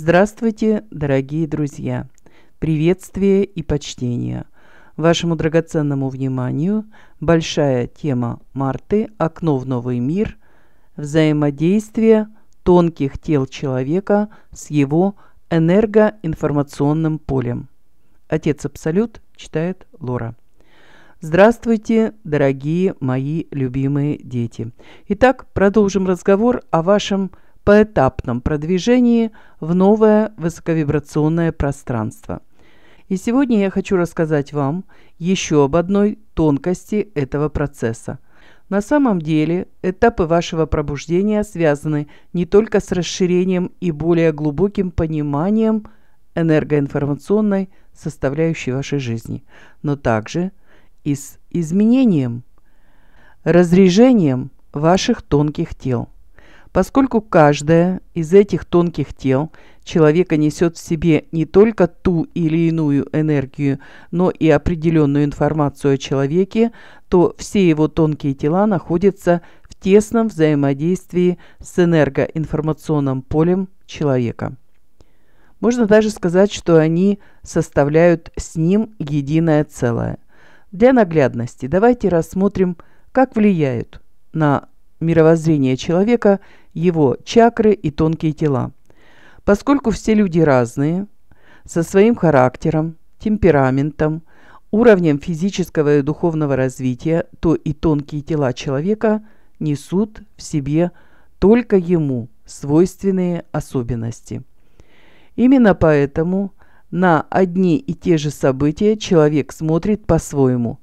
Здравствуйте, дорогие друзья! Приветствие и почтение! Вашему драгоценному вниманию большая тема Марты «Окно в новый мир. Взаимодействие тонких тел человека с его энергоинформационным полем». Отец Абсолют читает Лора. Здравствуйте, дорогие мои любимые дети! Итак, продолжим разговор о вашем поэтапном продвижении в новое высоковибрационное пространство. И сегодня я хочу рассказать вам еще об одной тонкости этого процесса. На самом деле этапы вашего пробуждения связаны не только с расширением и более глубоким пониманием энергоинформационной составляющей вашей жизни, но также и с изменением, разрежением ваших тонких тел – поскольку каждое из этих тонких тел человека несет в себе не только ту или иную энергию, но и определенную информацию о человеке, то все его тонкие тела находятся в тесном взаимодействии с энергоинформационным полем человека. Можно даже сказать, что они составляют с ним единое целое. Для наглядности давайте рассмотрим, как влияют на мировоззрение человека, его чакры и тонкие тела. Поскольку все люди разные, со своим характером, темпераментом, уровнем физического и духовного развития, то и тонкие тела человека несут в себе только ему свойственные особенности. Именно поэтому на одни и те же события человек смотрит по-своему.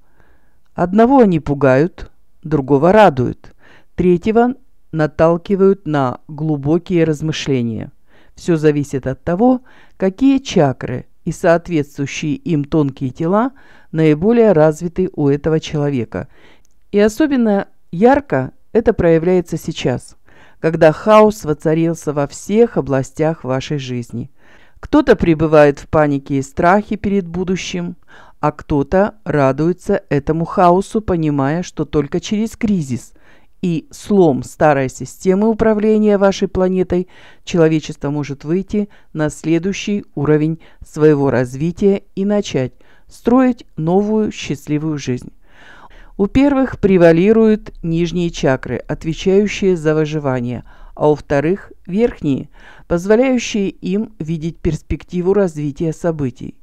Одного они пугают, другого радуют – Третьего наталкивают на глубокие размышления. Все зависит от того, какие чакры и соответствующие им тонкие тела наиболее развиты у этого человека. И особенно ярко это проявляется сейчас, когда хаос воцарился во всех областях вашей жизни. Кто-то пребывает в панике и страхе перед будущим, а кто-то радуется этому хаосу, понимая, что только через кризис – и слом старой системы управления вашей планетой, человечество может выйти на следующий уровень своего развития и начать строить новую счастливую жизнь. У первых превалируют нижние чакры, отвечающие за выживание, а у вторых – верхние, позволяющие им видеть перспективу развития событий.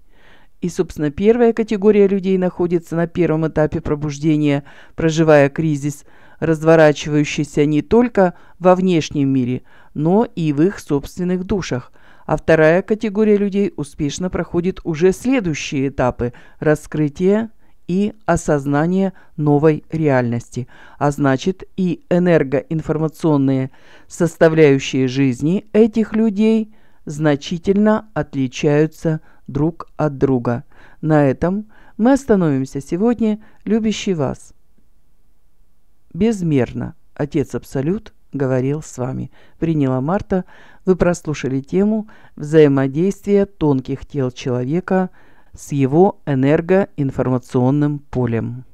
И, собственно, первая категория людей находится на первом этапе пробуждения, проживая кризис, разворачивающийся не только во внешнем мире, но и в их собственных душах. А вторая категория людей успешно проходит уже следующие этапы – раскрытие и осознание новой реальности, а значит и энергоинформационные составляющие жизни этих людей значительно отличаются от друг от друга. На этом мы остановимся сегодня, любящий вас. Безмерно Отец Абсолют говорил с вами. Приняла Марта. Вы прослушали тему взаимодействия тонких тел человека с его энергоинформационным полем.